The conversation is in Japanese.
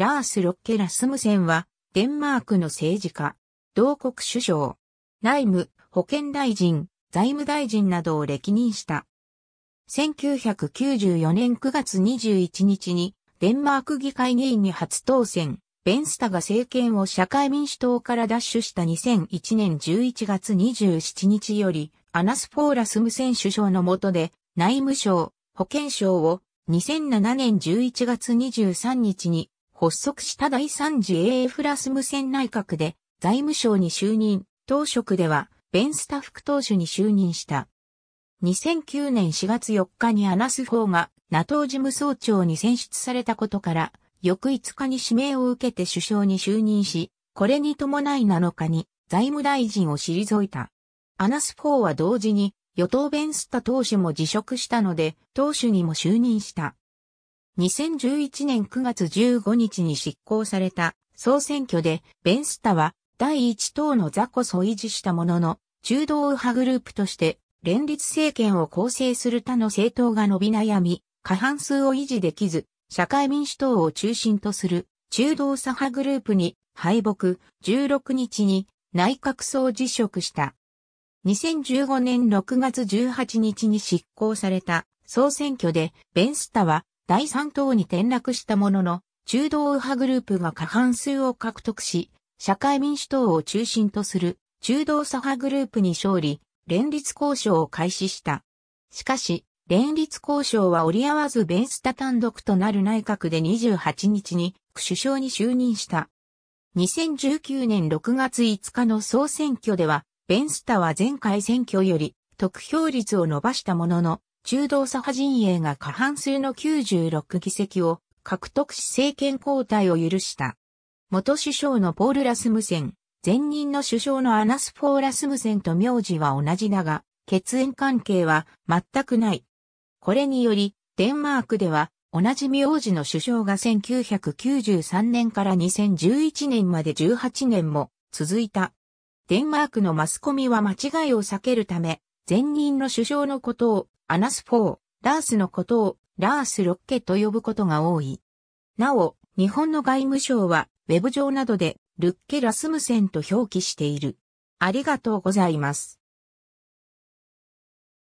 ラース・ロッケ・ラスムセンは、デンマークの政治家、同国首相、内務、保健大臣、財務大臣などを歴任した。1994年9月21日に、デンマーク議会議員に初当選、ベンスタが政権を社会民主党から奪取した2001年11月27日より、アナス・フォーラスムセン首相の下で、内務省、保健省を2007年11月23日に発足した第3次 AF ラスムセン内閣で財務省に就任、当職ではベンスタ副党首に就任した。2009年4月4日にアナス・フォーが NATO 事務総長に選出されたことから、翌5日に指名を受けて首相に就任し、これに伴い7日に財務大臣を退いた。アナス・フォーは同時に与党ベンスタ党首も辞職したので、党首にも就任した。2011年9月15日に執行された総選挙で、ベンスタは第一党の座こそ維持したものの、中道右派グループとして連立政権を構成する他の政党が伸び悩み、過半数を維持できず、社会民主党を中心とする中道左派グループに敗北、16日に内閣総辞職した。2015年6月18日に執行された総選挙でベンスタは第3党に転落したものの、中道右派グループが過半数を獲得し、社会民主党を中心とする中道左派グループに勝利、連立交渉を開始した。しかし、連立交渉は折り合わずベンスタ単独となる内閣で28日に首相に就任した。2019年6月5日の総選挙では、ベンスタは前回選挙より得票率を伸ばしたものの、中道左派陣営が過半数の96議席を獲得し政権交代を許した。元首相のポール・ラスムセン、前任の首相のアナス・フォー・ラスムセンと名字は同じだが、血縁関係は全くない。これにより、デンマークでは同じ名字の首相が1993年から2011年まで18年も続いた。デンマークのマスコミは間違いを避けるため、前任の首相のことを、アナスフォー、ラースのことを、ラースロッケと呼ぶことが多い。なお、日本の外務省は、ウェブ上などで、ルッケ・ラスムセンと表記している。ありがとうございます。